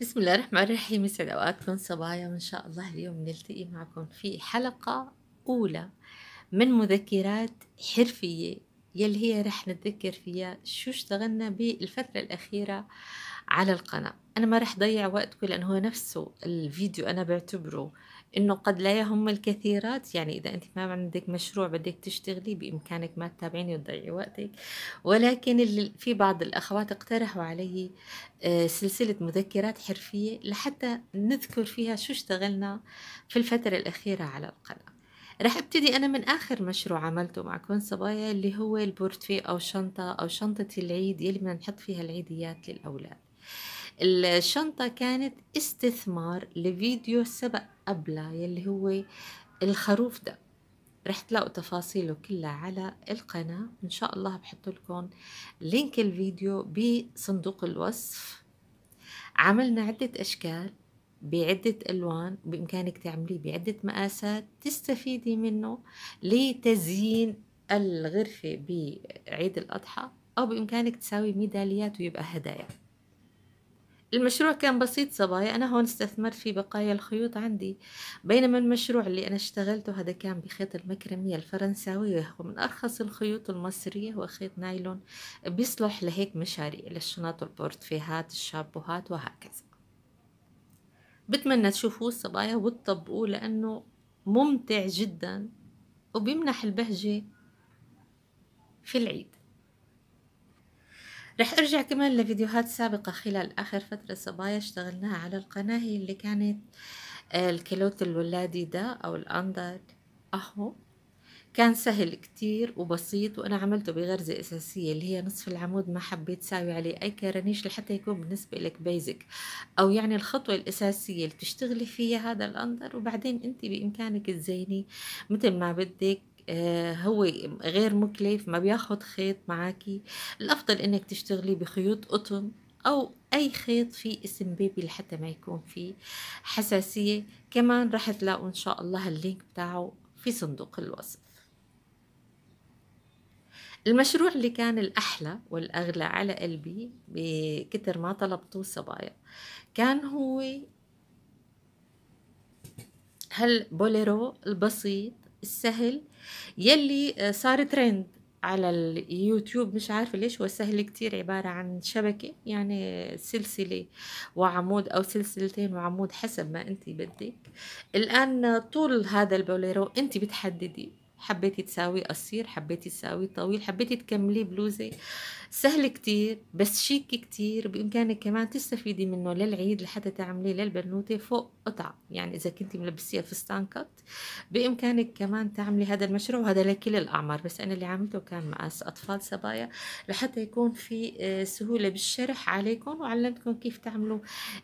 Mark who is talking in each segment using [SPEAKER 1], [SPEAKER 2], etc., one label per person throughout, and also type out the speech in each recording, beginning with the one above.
[SPEAKER 1] بسم الله الرحمن الرحيم يسعد اوقاتكم صبايا وان شاء الله اليوم نلتقي معكم في حلقة أولى من مذكرات حرفية يلي هي رح نتذكر فيها شو اشتغلنا بالفترة الأخيرة على القناة أنا ما رح ضيع وقتكم لأنه هو نفسه الفيديو أنا بعتبره انه قد لا يهم الكثيرات يعني اذا انت ما عندك مشروع بدك تشتغلي بامكانك ما تتابعيني وتضيعي وقتك ولكن في بعض الاخوات اقترحوا علي آه، سلسله مذكرات حرفيه لحتى نذكر فيها شو اشتغلنا في الفتره الاخيره على القناه رح ابتدي أنا من آخر مشروع عملته مع كون صبايا اللي هو البورتفي أو شنطة أو شنطة العيد يلي بدنا نحط فيها العيديات للأولاد الشنطة كانت استثمار لفيديو سبق أبلة يلي هو الخروف ده رح تلاقوا تفاصيله كلها على القناة إن شاء الله بحط لكم لينك الفيديو بصندوق الوصف عملنا عدة أشكال بعدة ألوان بإمكانك تعمليه بعدة مقاسات تستفيدي منه لتزيين الغرفة بعيد الأضحى أو بإمكانك تساوي ميداليات ويبقى هدايا المشروع كان بسيط صبايا أنا هون استثمرت في بقايا الخيوط عندي بينما المشروع اللي أنا اشتغلته هذا كان بخيط المكرمية الفرنساوية وهو من أرخص الخيوط المصرية هو خيط نايلون بيصلح لهيك مشاريع للشنط والبورتفيهات الشابوهات وهكذا بتمنى تشوفوه الصبايا وتطبقوه لأنه ممتع جدا وبيمنح البهجة في العيد رح أرجع كمان لفيديوهات سابقة خلال آخر فترة صبايا اشتغلناها على القناة هي اللي كانت آه، الكيلوت الولادي ده أو الأندر أهو كان سهل كتير وبسيط وأنا عملته بغرزة أساسية اللي هي نصف العمود ما حبيت ساوي عليه أي كرنيش لحتى يكون بالنسبة لك بيزك أو يعني الخطوة الأساسية اللي بتشتغلي فيها هذا الأندر وبعدين أنت بإمكانك تزيني مثل ما بدك آه، هو غير مكلف ما بياخد خيط معاكي الافضل انك تشتغلي بخيوط قطن او اي خيط فيه اسم بيبي لحتى ما يكون فيه حساسيه كمان رح تلاقوا ان شاء الله اللينك بتاعه في صندوق الوصف المشروع اللي كان الأحلى والأغلى على قلبي بكتر ما طلبته صبايا كان هو هالبوليرو البسيط السهل يلي آه، صار ترند على اليوتيوب مش عارفة ليش هو سهل كتير عبارة عن شبكة يعني سلسلة وعمود أو سلسلتين وعمود حسب ما أنت بدك الآن طول هذا البوليرو أنت بتحددي حبيتي تساوي قصير حبيتي تساوي طويل حبيتي تكملي بلوزة سهل كتير بس شيك كتير بإمكانك كمان تستفيدي منه للعيد لحتى تعمليه للبنوتة فوق قطعة يعني إذا كنتي ملبسيها فستان كت بإمكانك كمان تعملي هذا المشروع وهذا لكل الأعمار بس أنا اللي عملته كان مقاس أطفال صبايا لحتى يكون في آه، سهولة بالشرح عليكم وعلمتكم كيف تعملوا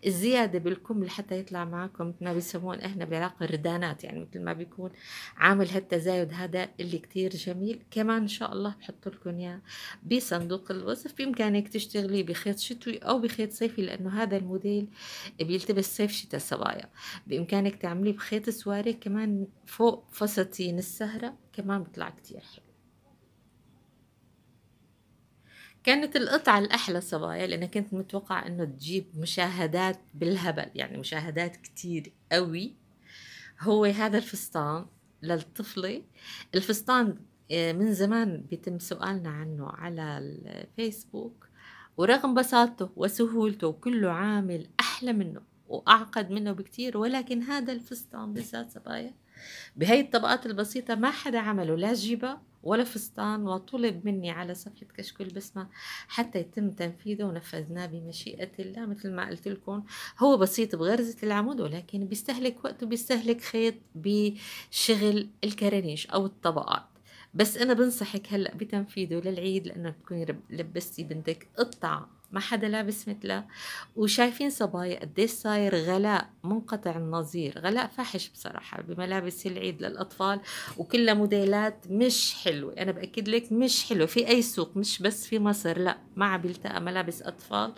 [SPEAKER 1] الزيادة بالكم لحتى يطلع معكم مثل ما بيسمون إحنا بعلاقة الردانات يعني مثل ما بيكون عامل هالتزايد هذا اللي كتير جميل كمان إن شاء الله بحط لكم إياه بصندوق الوصف بإمكانك تشتغلي بخيط شتوي أو بخيط صيفي لأنه هذا الموديل بيلتبس صيف شتاء صبايا بإمكانك تعملي بخيط سواري كمان فوق فساتين السهرة كمان بيطلع كتير حلو كانت القطعة الأحلى صبايا لأن كنت متوقعة أنه تجيب مشاهدات بالهبل يعني مشاهدات كتير قوي هو هذا الفستان للطفلة الفستان آه، من زمان بيتم سؤالنا عنه على الفيسبوك ورغم بساطته وسهولته وكله عامل أحلى منه وأعقد منه بكتير ولكن هذا الفستان بالذات صبايا بهي الطبقات البسيطة ما حدا عمله لا جيبة ولا فستان وطلب مني على صفحة كشك البسمة حتى يتم تنفيذه ونفذناه بمشيئة الله مثل ما قلت لكم هو بسيط بغرزة العمود ولكن بيستهلك وقت وبيستهلك خيط بشغل الكرنيش أو الطبقات بس أنا بنصحك هلأ بتنفيذه للعيد لأنه تكوني لبستي بنتك قطعة ما حدا لابس مثله وشايفين صبايا قديش صاير غلاء منقطع النظير غلاء فاحش بصراحة بملابس العيد للأطفال وكلها موديلات مش حلوة أنا بأكد لك مش حلوة في أي سوق مش بس في مصر لا ما عم بيلتقى ملابس أطفال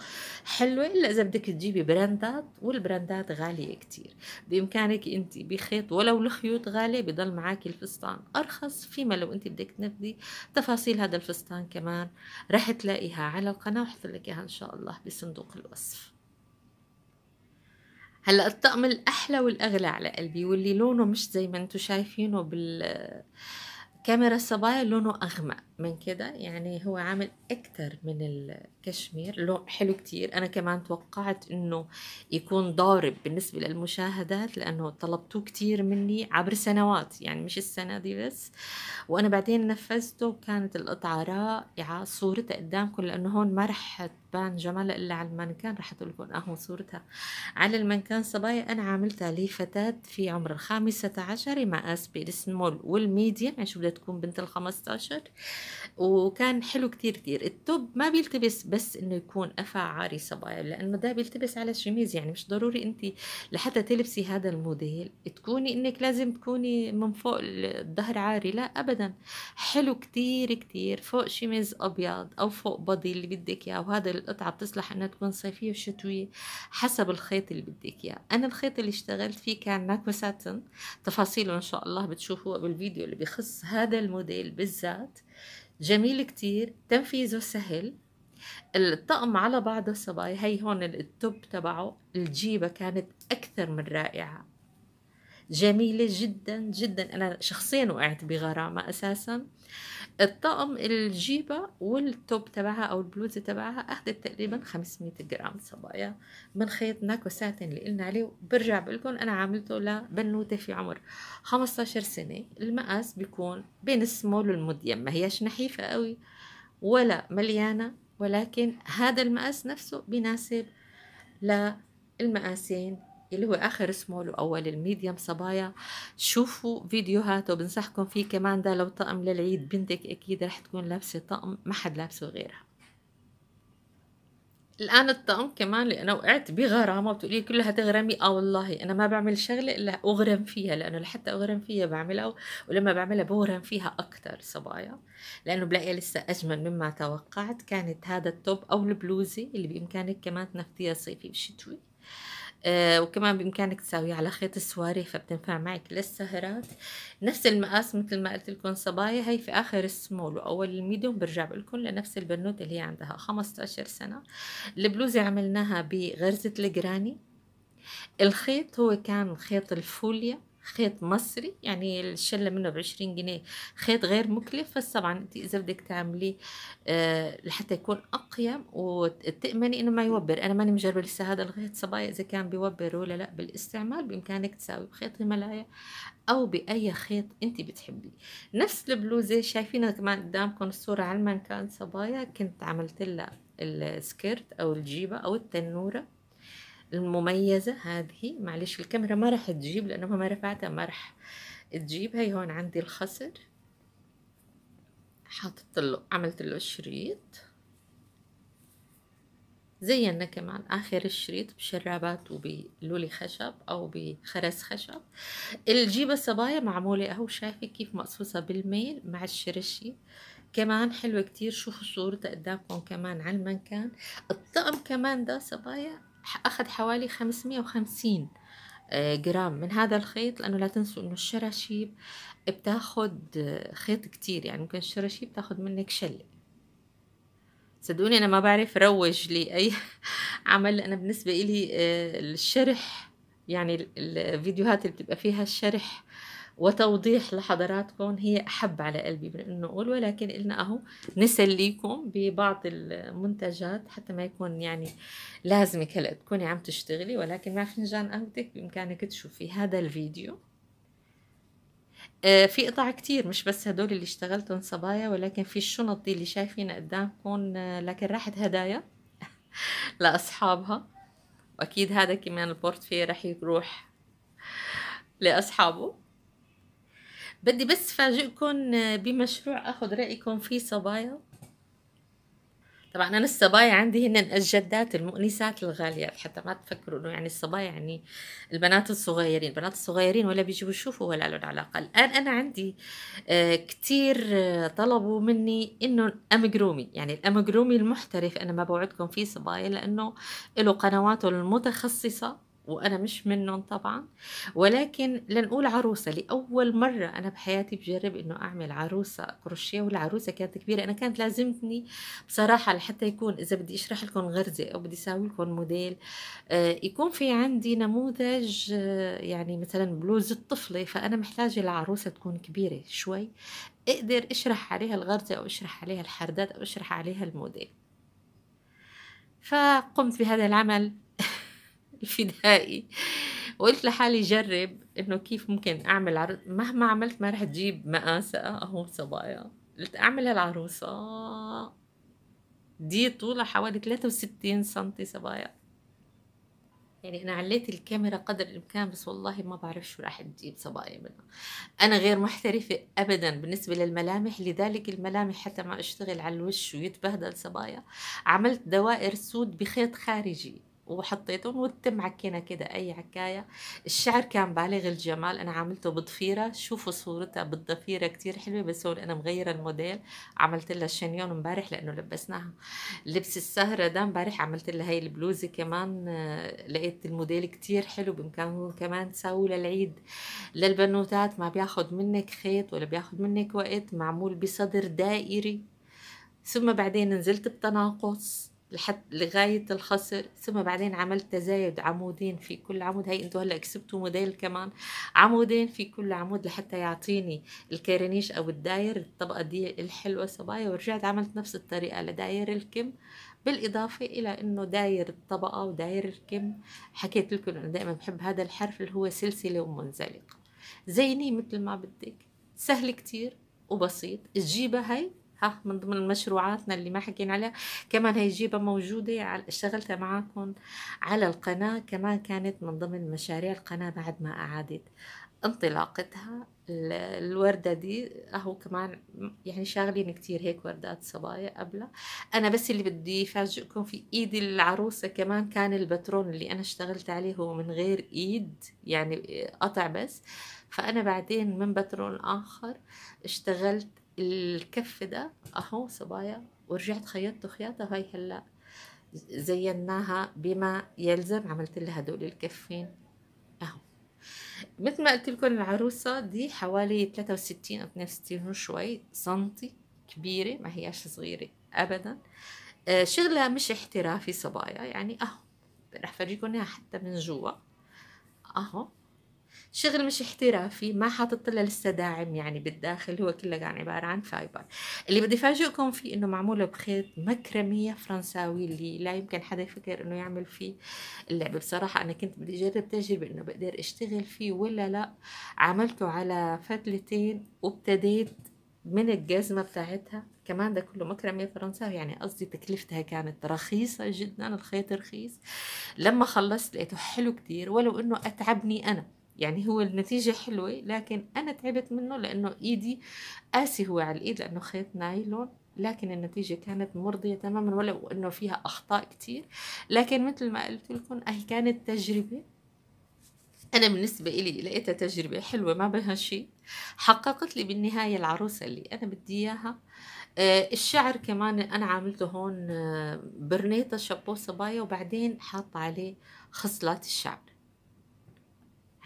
[SPEAKER 1] حلوة إلا إذا بدك تجيبي براندات والبراندات غالية كتير بإمكانك أنت بخيط ولو الخيوط غالية بضل معك الفستان أرخص فيما لو أنت بدك تنفذي تفاصيل هذا الفستان كمان رح تلاقيها على القناة وحط لك إياها إن شاء الله بصندوق الوصف هلا الطقم الأحلى والأغلى على قلبي واللي لونه مش زي ما انتو شايفينه بالكاميرا الصبايا لونه أغمق من كده يعني هو عامل أكتر من ال كشمير لون حلو كتير أنا كمان توقعت إنه يكون ضارب بالنسبة للمشاهدات لأنه طلبتوه كتير مني عبر سنوات يعني مش السنة دي بس وأنا بعدين نفذته وكانت القطعة رائعة صورتها قدامكم لأنه هون ما رح تبان جمالها إلا على المانكان رح تقول لكم أهو صورتها على المانكان صبايا أنا عاملتها لفتاة في عمر الخامسة عشر مقاس بالسمول والميديم يعني شو بدها تكون بنت الخمسة عشر وكان حلو كتير كتير التوب ما بيلتبس بس انه يكون قفا عاري صبايا لانه ده بيلتبس على الشميز يعني مش ضروري انت لحتى تلبسي هذا الموديل تكوني انك لازم تكوني من فوق الظهر عاري لا ابدا حلو كتير كتير فوق شميز ابيض او فوق بضي اللي بدك اياه وهذا القطعه بتصلح انها تكون صيفيه وشتويه حسب الخيط اللي بدك اياه انا الخيط اللي اشتغلت فيه كان ناكو ساتن تفاصيله ان شاء الله بتشوفوها بالفيديو اللي بخص هذا الموديل بالذات جميل كتير تنفيذه سهل الطقم على بعض الصبايا هي هون التوب تبعه الجيبة كانت أكثر من رائعة جميلة جدا جدا أنا شخصيا وقعت بغرامة أساسا الطقم الجيبة والتوب تبعها أو البلوزة تبعها أخذت تقريبا 500 جرام صبايا من خيط ناكو ساتن اللي قلنا عليه برجع بقولكم أنا عاملته لبنوتة في عمر 15 سنة المقاس بيكون بين السمول والمديم ما هياش نحيفة قوي ولا مليانة ولكن هذا المقاس نفسه بناسب للمقاسين اللي هو اخر سمول واول الميديم صبايا شوفوا فيديوهاته بنصحكم فيه كمان ده لو طقم للعيد بنتك اكيد رح تكون لابسه طقم ما حد لابسه غيرها الان الطقم كمان لانه وقعت بغرامه بتقولي كلها تغرمي اه والله انا ما بعمل شغله الا اغرم فيها لانه لحتى اغرم فيها بعملها ولما بعملها بغرم فيها اكثر صبايا لانه بلاقيها لسه اجمل مما توقعت كانت هذا التوب او البلوزه اللي بامكانك كمان تنفذيها صيفي وشتوي آه، وكمان بإمكانك تساويه على خيط السواري فبتنفع معك للسهرات نفس المقاس مثل ما قلت لكم صبايا هي في آخر السمول وأول الميديوم برجع بقول لكم لنفس البنوت اللي هي عندها 15 سنة البلوزة عملناها بغرزة الجراني الخيط هو كان خيط الفوليا خيط مصري يعني الشلة منه ب 20 جنيه خيط غير مكلف بس طبعا انت اذا بدك تعملي آه لحتى يكون اقيم وتأمني انه ما يوبر انا ماني مجربة لسه هذا الخيط صبايا اذا كان بيوبر ولا لا بالاستعمال بامكانك تساوي بخيط الملايا او باي خيط انت بتحبي نفس البلوزة شايفينها كمان قدامكم الصورة على المكان صبايا كنت عملت لها السكيرت او الجيبة او التنورة المميزة هذه معلش الكاميرا ما راح تجيب لأنه ما رفعتها ما راح تجيب هي هون عندي الخصر حطيت له عملت له شريط زينا كمان آخر الشريط بشرابات وبلولي خشب أو بخرس خشب الجيبة الصبايا معمولة أهو شايفة كيف مقصوصة بالميل مع الشرشي كمان حلوة كتير شوفوا صورتها قدامكم كمان على المكان الطقم كمان ده صبايا أخذ حوالي 550 آه، جرام من هذا الخيط لأنه لا تنسوا أنه الشراشيب بتاخد آه، خيط كتير يعني ممكن الشراشيب تاخد منك شلة صدقوني أنا ما بعرف روج لأي عمل أنا بالنسبة إلي آه، الشرح يعني الفيديوهات اللي بتبقى فيها الشرح وتوضيح لحضراتكم هي أحب على قلبي من أنه أقول ولكن قلنا أهو نسليكم ببعض المنتجات حتى ما يكون يعني لازمك هلأ تكوني عم تشتغلي ولكن مع فنجان قهوتك بإمكانك تشوفي هذا الفيديو آه، في قطع كتير مش بس هدول اللي اشتغلتهم صبايا ولكن في الشنط دي اللي شايفينها قدامكم آه، لكن راحت هدايا لأصحابها وأكيد هذا كمان البورتفي رح يروح لأصحابه بدي بس فاجئكم آه، بمشروع اخذ رايكم فيه صبايا طبعا انا الصبايا عندي هن الجدات المؤنسات الغاليات حتى ما تفكروا انه يعني الصبايا يعني البنات الصغيرين البنات الصغيرين ولا بيجوا يشوفوا ولا لهم علاقه الان انا عندي آه، كتير آه، طلبوا مني انه امجرومي يعني الامجرومي المحترف انا ما بوعدكم فيه صبايا لانه له قنواته المتخصصه وانا مش منهم طبعا ولكن لنقول عروسه لاول مره انا بحياتي بجرب انه اعمل عروسه كروشيه والعروسه كانت كبيره انا كانت لازمتني بصراحه لحتى يكون اذا بدي اشرح لكم غرزه او بدي اساوي لكم موديل آه، يكون في عندي نموذج آه، يعني مثلا بلوز الطفله فانا محتاجه العروسه تكون كبيره شوي اقدر اشرح عليها الغرزه او اشرح عليها الحردات او اشرح عليها الموديل فقمت بهذا العمل الفدائي وقلت لحالي جرب انه كيف ممكن اعمل عرض مهما عملت ما رح تجيب مقاسة اهو صبايا قلت اعمل هالعروسة دي طولها حوالي 63 سنتي صبايا يعني انا عليت الكاميرا قدر الامكان بس والله ما بعرف شو راح تجيب صبايا منها انا غير محترفه ابدا بالنسبه للملامح لذلك الملامح حتى ما اشتغل على الوش ويتبهدل صبايا عملت دوائر سود بخيط خارجي وحطيتهم وتم عكينا كده اي عكايه الشعر كان بالغ الجمال انا عاملته بضفيره شوفوا صورتها بالضفيره كتير حلوه بس هون انا مغيره الموديل عملت لها الشنيون امبارح لانه لبسناها لبس السهره ده امبارح عملت لها هي البلوزه كمان آه، لقيت الموديل كتير حلو بامكانكم كمان تساوي للعيد للبنوتات ما بياخد منك خيط ولا بياخد منك وقت معمول بصدر دائري ثم بعدين نزلت بتناقص لحد لغاية الخصر ثم بعدين عملت تزايد عمودين في كل عمود هاي انتو هلا كسبتوا موديل كمان عمودين في كل عمود لحتى يعطيني الكارنيش او الداير الطبقة دي الحلوة صبايا ورجعت عملت نفس الطريقة لداير الكم بالإضافة إلى أنه داير الطبقة وداير الكم حكيت لكم انه دائما بحب هذا الحرف اللي هو سلسلة ومنزلقة زيني مثل ما بدك سهل كتير وبسيط تجيبها هاي ها من ضمن مشروعاتنا اللي ما حكينا عليها كمان هي جيبة موجودة اشتغلتها معاكم على القناة كمان كانت من ضمن مشاريع القناة بعد ما أعادت انطلاقتها الوردة دي أهو كمان يعني شاغلين كتير هيك وردات صبايا قبلها أنا بس اللي بدي أفاجئكم في إيد العروسة كمان كان البترون اللي أنا اشتغلت عليه هو من غير إيد يعني قطع بس فأنا بعدين من بترون آخر اشتغلت الكف ده اهو صبايا ورجعت خيطته خياطه هاي هلا زيناها بما يلزم عملت لها هدول الكفين اهو مثل ما قلت لكم العروسة دي حوالي 63 أو 62 وشوي سنتي كبيرة ما هياش صغيرة أبدا آه، شغلها مش احترافي صبايا يعني أهو رح فرجيكم إياها حتى من جوا أهو شغل مش احترافي ما حاطط لها لسه داعم يعني بالداخل هو كله كان عباره عن فايبر اللي بدي افاجئكم فيه انه معموله بخيط مكرميه فرنساوي اللي لا يمكن حدا يفكر انه يعمل فيه اللعبه بصراحه انا كنت بدي اجرب تجربه انه بقدر اشتغل فيه ولا لا عملته على فتلتين وابتديت من الجزمه بتاعتها كمان ده كله مكرمية فرنساوي يعني قصدي تكلفتها كانت رخيصه جدا الخيط رخيص لما خلصت لقيته حلو كتير ولو انه اتعبني انا يعني هو النتيجة حلوة لكن أنا تعبت منه لأنه إيدي قاسي هو على الإيد لأنه خيط نايلون لكن النتيجة كانت مرضية تماما ولو أنه فيها أخطاء كتير لكن مثل ما قلت لكم هي كانت تجربة أنا بالنسبة إلي لقيتها تجربة حلوة ما بها شيء حققت لي بالنهاية العروسة اللي أنا بدي إياها آه، الشعر كمان أنا عاملته هون آه، برنيطة شابو صبايا وبعدين حاطة عليه خصلات الشعر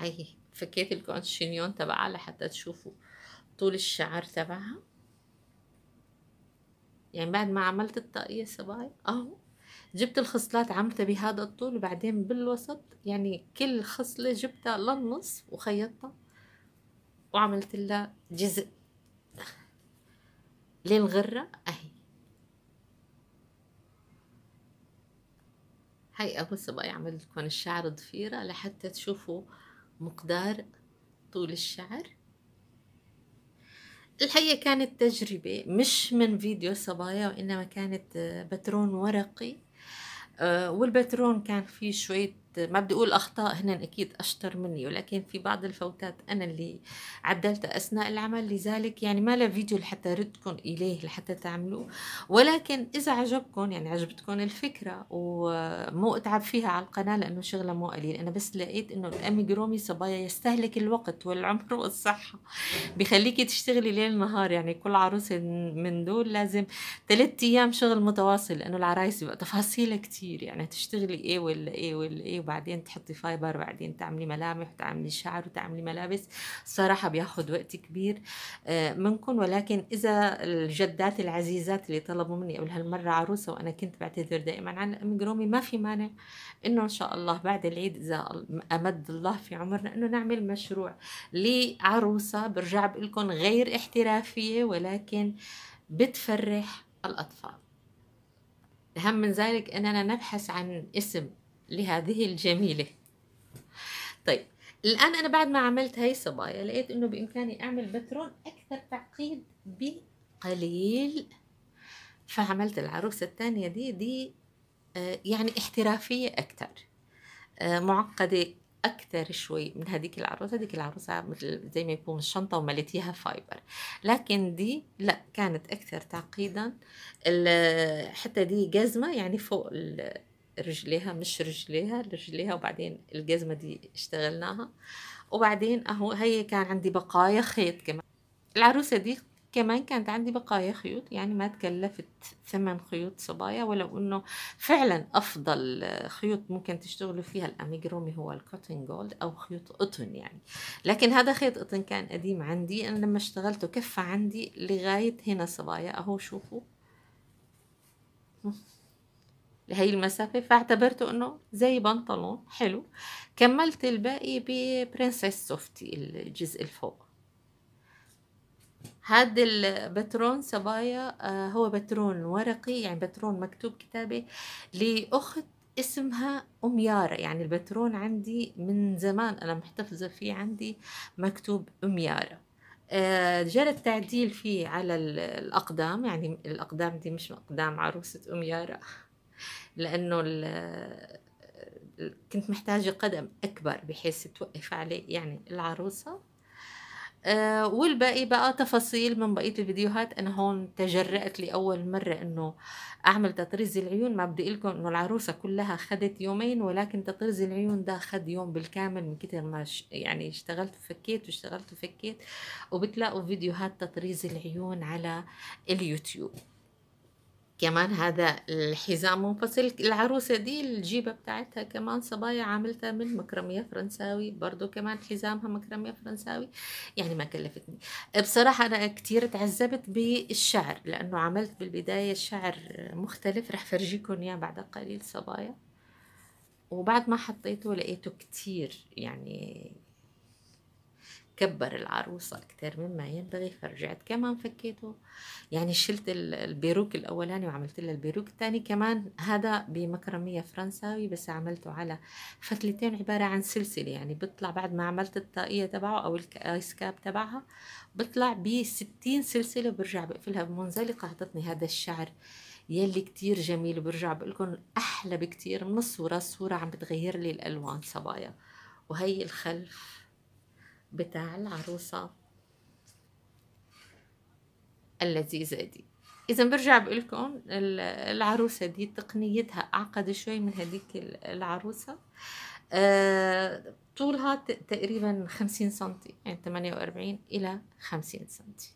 [SPEAKER 1] اهي فكيت الكونشينيون تبعها لحتى تشوفوا طول الشعر تبعها يعني بعد ما عملت الطاقية صباي اهو جبت الخصلات عملتها بهذا الطول وبعدين بالوسط يعني كل خصلة جبتها للنص وخيطتها وعملت لها جزء للغرة اهي هاي ابو صبايا عملت لكم الشعر ضفيرة لحتى تشوفوا مقدار طول الشعر الحقيقة كانت تجربة مش من فيديو صبايا وإنما كانت بترون ورقي آه، والبترون كان فيه شوية ما بدي اقول اخطاء هن اكيد اشطر مني ولكن في بعض الفوتات انا اللي عدلتها اثناء العمل لذلك يعني ما له فيديو لحتى ردكم اليه لحتى تعملوه ولكن اذا عجبكم يعني عجبتكم الفكره ومو اتعب فيها على القناه لانه شغله مو قليل انا بس لقيت انه الامي جرومي صبايا يستهلك الوقت والعمر والصحه بخليكي تشتغلي ليل نهار يعني كل عروسه من دول لازم ثلاث ايام شغل متواصل لانه العرايس بقى تفاصيلها كثير يعني تشتغلي ايه ولا ايه ولا ايه وبعدين تحطي فايبر وبعدين تعملي ملامح وتعملي شعر وتعملي ملابس صراحه بياخد وقت كبير آه، منكم ولكن اذا الجدات العزيزات اللي طلبوا مني قبل هالمره عروسه وانا كنت بعتذر دائما عن الامجرومي ما في مانع انه ان شاء الله بعد العيد اذا امد الله في عمرنا انه نعمل مشروع لعروسه برجع بقول لكم غير احترافيه ولكن بتفرح الاطفال اهم من ذلك اننا نبحث عن اسم لهذه الجميلة طيب الآن أنا بعد ما عملت هاي الصبايا لقيت إنه بإمكاني أعمل بترون أكثر تعقيد بقليل فعملت العروسة الثانية دي دي آه، يعني احترافية أكثر آه، معقدة أكثر شوي من هذيك العروسة هذيك العروسة مثل زي ما يكون الشنطة ومليتيها فايبر لكن دي لا كانت أكثر تعقيدا حتى دي جزمة يعني فوق رجليها مش رجليها رجليها وبعدين الجزمة دي اشتغلناها وبعدين اهو هي كان عندي بقايا خيط كمان العروسة دي كمان كانت عندي بقايا خيوط يعني ما تكلفت ثمن خيوط صبايا ولو انه فعلا افضل خيوط ممكن تشتغلوا فيها الاميجرومي هو الكوتن جولد او خيوط قطن يعني لكن هذا خيط قطن كان قديم عندي انا لما اشتغلته كفى عندي لغاية هنا صبايا اهو شوفوا لهي المسافة فاعتبرته انه زي بنطلون حلو كملت الباقي ببرنسس سوفتي الجزء الفوق هذا البترون صبايا آه، هو بترون ورقي يعني بترون مكتوب كتابة لأخت اسمها أم يارا يعني البترون عندي من زمان أنا محتفظة فيه عندي مكتوب أم يارا آه، جرى التعديل فيه على الأقدام يعني الأقدام دي مش أقدام عروسة أم يارا لأنه كنت محتاجة قدم أكبر بحيث توقف عليه يعني العروسة آه والباقي بقى تفاصيل من بقية الفيديوهات أنا هون تجرأت لأول مرة إنه أعمل تطريز العيون ما بدي لكم إنه العروسة كلها خدت يومين ولكن تطريز العيون ده خد يوم بالكامل من كتر ما يعني اشتغلت وفكيت واشتغلت وفكيت وبتلاقوا فيديوهات تطريز العيون على اليوتيوب كمان هذا الحزام منفصل العروسة دي الجيبة بتاعتها كمان صبايا عاملتها من مكرمية فرنساوي برضو كمان حزامها مكرمية فرنساوي يعني ما كلفتني بصراحة أنا كتير تعذبت بالشعر لأنه عملت بالبداية شعر مختلف رح فرجيكم إياه بعد قليل صبايا وبعد ما حطيته لقيته كتير يعني كبر العروسة أكثر مما ينبغي فرجعت كمان فكيته يعني شلت البيروك الأولاني وعملت لها البيروك الثاني كمان هذا بمكرمية فرنساوي بس عملته على فتلتين عبارة عن سلسلة يعني بطلع بعد ما عملت الطاقية تبعه أو الآيس كاب تبعها بطلع بستين سلسلة وبرجع بقفلها بمنزلقة أعطتني هذا الشعر يلي كتير جميل وبرجع بقول لكم أحلى بكتير من الصورة الصورة عم بتغير لي الألوان صبايا وهي الخلف بتاع العروسة اللذيذة دي إذا برجع بقولكم العروسة دي تقنيتها أعقد شوي من هديك العروسة آه، طولها تقريبا خمسين سنتي يعني ثمانية وأربعين إلى خمسين سنتي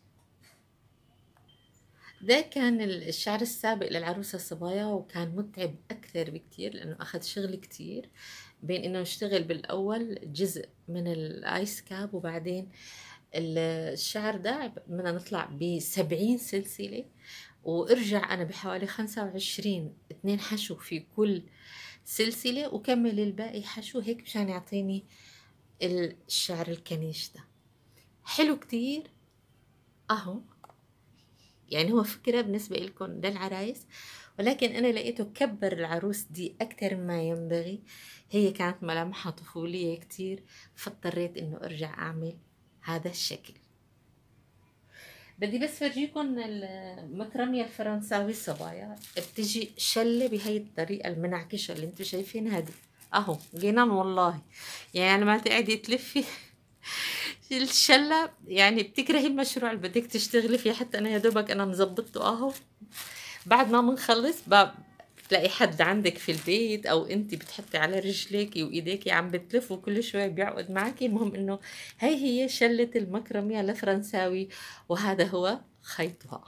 [SPEAKER 1] ده كان الشعر السابق للعروسة الصبايا وكان متعب أكثر بكتير لأنه أخذ شغل كتير بين انه نشتغل بالاول جزء من الايس كاب وبعدين الشعر ده بدنا نطلع ب 70 سلسله وارجع انا بحوالي 25 اتنين حشو في كل سلسله وكمل الباقي حشو هيك مشان يعطيني الشعر الكنيش ده حلو كتير اهو يعني هو فكره بالنسبه لكم للعرايس ولكن انا لقيته كبر العروس دي اكتر ما ينبغي هي كانت ملامحها طفولية كتير فاضطريت انه ارجع اعمل هذا الشكل بدي بس فرجيكم المكرمية الفرنساوي الصبايا بتجي شلة بهي الطريقة المنعكشة اللي انتم شايفين هذه اهو جنان والله يعني ما تقعدي تلفي الشلة يعني بتكرهي المشروع اللي بدك تشتغلي فيه حتى انا يا دوبك انا مزبطته اهو بعد ما بنخلص تلاقي حد عندك في البيت او انت بتحطي على رجليكي وايديكي عم بتلف وكل شوي بيعقد معكي المهم انه هي هي شله المكرميه الفرنساوي وهذا هو خيطها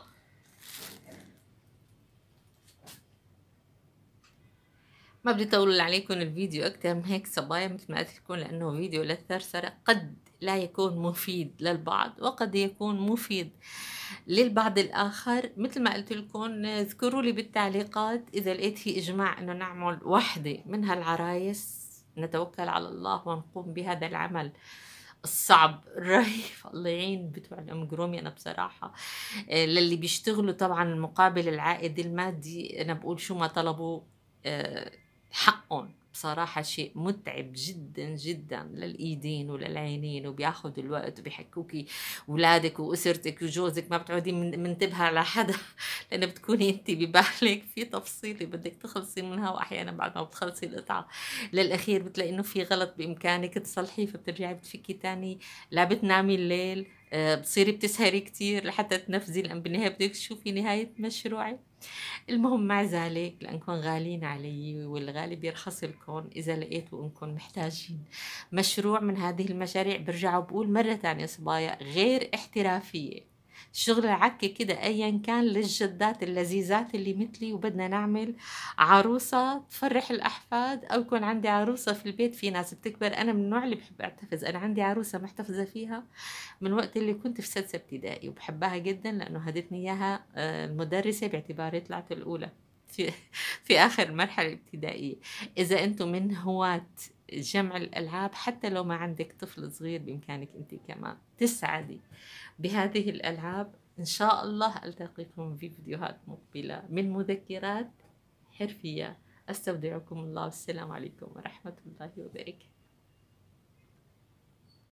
[SPEAKER 1] ما بدي طول عليكم الفيديو اكثر من هيك صبايا مثل ما قلت لكم لانه فيديو للثرثره قد لا يكون مفيد للبعض وقد يكون مفيد للبعض الآخر مثل ما قلت لكم اذكروا لي بالتعليقات إذا لقيت في إجماع أنه نعمل وحدة من هالعرايس نتوكل على الله ونقوم بهذا العمل الصعب الرهيب الله يعين بتوع الامجرومي انا بصراحه آه، للي بيشتغلوا طبعا مقابل العائد المادي انا بقول شو ما طلبوا آه، حقهم بصراحة شيء متعب جدا جدا للإيدين وللعينين وبياخد الوقت وبيحكوكي ولادك وأسرتك وجوزك ما بتعودي من منتبهة على حدا لأنه بتكوني أنت ببالك في تفصيلة بدك تخلصي منها وأحيانا بعد ما بتخلصي القطعة للأخير بتلاقي إنه في غلط بإمكانك تصلحي فبترجعي بتفكي تاني لا بتنامي الليل آه، بتصيري بتسهري كتير لحتى تنفذي لأن بالنهاية بدك تشوفي نهاية مشروعك المهم مع ذلك لأنكم غالين علي والغالي بيرخص لكم إذا لقيتوا أنكم محتاجين مشروع من هذه المشاريع برجع وبقول مرة تانية صبايا غير احترافية شغل عكة كده أيا كان للجدات اللذيذات اللي مثلي وبدنا نعمل عروسة تفرح الأحفاد أو يكون عندي عروسة في البيت في ناس بتكبر أنا من النوع اللي بحب أحتفظ أنا عندي عروسة محتفظة فيها من وقت اللي كنت في سادسة ابتدائي وبحبها جدا لأنه هدتني إياها آه، المدرسة باعتباري طلعت الأولى في, في آخر مرحلة ابتدائية إذا أنتم من هواة جمع الألعاب حتى لو ما عندك طفل صغير بإمكانك أنت كمان تسعدي بهذه الألعاب إن شاء الله ألتقيكم في فيديوهات مقبلة من مذكرات حرفية أستودعكم الله والسلام عليكم ورحمة الله وبركاته